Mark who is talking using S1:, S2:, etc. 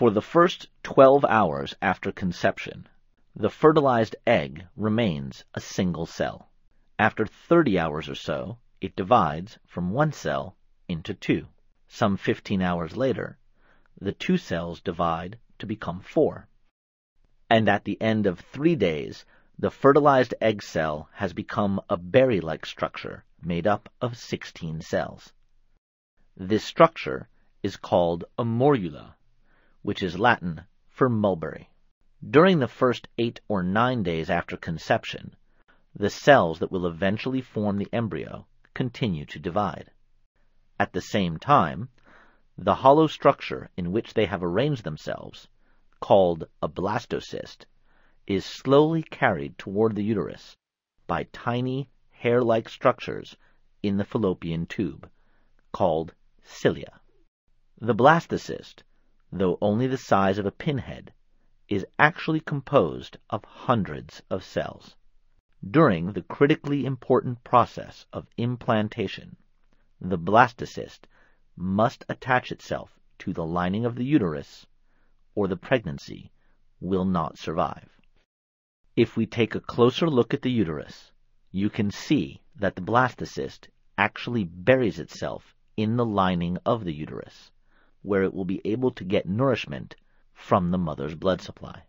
S1: For the first 12 hours after conception, the fertilized egg remains a single cell. After 30 hours or so, it divides from one cell into two. Some 15 hours later, the two cells divide to become four. And at the end of three days, the fertilized egg cell has become a berry-like structure made up of 16 cells. This structure is called a morula which is Latin for mulberry. During the first eight or nine days after conception, the cells that will eventually form the embryo continue to divide. At the same time, the hollow structure in which they have arranged themselves, called a blastocyst, is slowly carried toward the uterus by tiny hair-like structures in the fallopian tube, called cilia. The blastocyst though only the size of a pinhead, is actually composed of hundreds of cells. During the critically important process of implantation, the blastocyst must attach itself to the lining of the uterus or the pregnancy will not survive. If we take a closer look at the uterus, you can see that the blastocyst actually buries itself in the lining of the uterus, where it will be able to get nourishment from the mother's blood supply.